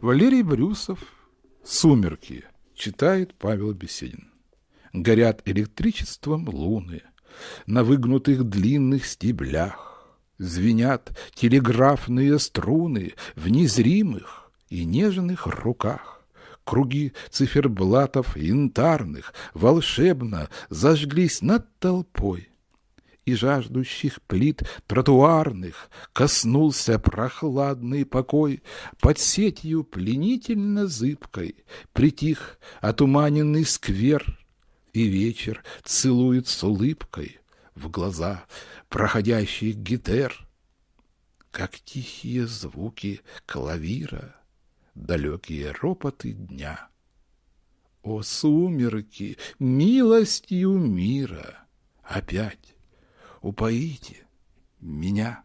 Валерий Брюсов «Сумерки» читает Павел Беседин. Горят электричеством луны на выгнутых длинных стеблях. Звенят телеграфные струны в незримых и нежных руках. Круги циферблатов янтарных волшебно зажглись над толпой и жаждущих плит тротуарных Коснулся прохладный покой под сетью пленительно зыбкой, Притих отуманенный сквер, и вечер целует с улыбкой В глаза проходящих гитер, Как тихие звуки клавира, далекие ропоты дня. О, сумерки, милостью мира! Опять упоите меня.